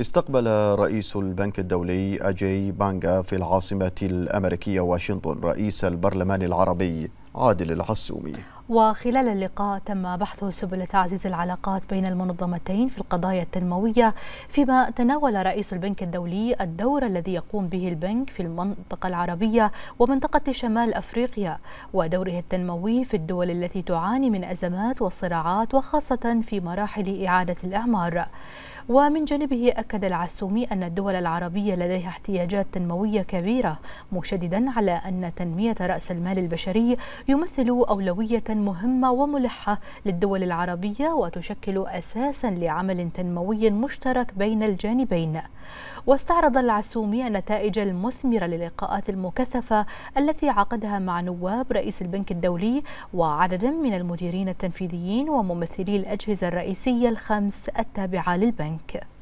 استقبل رئيس البنك الدولي أجي بانغا في العاصمة الأمريكية واشنطن رئيس البرلمان العربي عادل العسومي وخلال اللقاء تم بحث سبل تعزيز العلاقات بين المنظمتين في القضايا التنموية فيما تناول رئيس البنك الدولي الدور الذي يقوم به البنك في المنطقة العربية ومنطقة شمال أفريقيا ودوره التنموي في الدول التي تعاني من أزمات وصراعات وخاصة في مراحل إعادة الأعمار ومن جانبه أكد العسومي أن الدول العربية لديها احتياجات تنموية كبيرة مشددا على أن تنمية رأس المال البشري يمثل أولوية مهمة وملحة للدول العربية وتشكل أساسا لعمل تنموي مشترك بين الجانبين واستعرض العسومي النتائج المثمرة للقاءات المكثفة التي عقدها مع نواب رئيس البنك الدولي وعدد من المديرين التنفيذيين وممثلي الأجهزة الرئيسية الخمس التابعة للبنك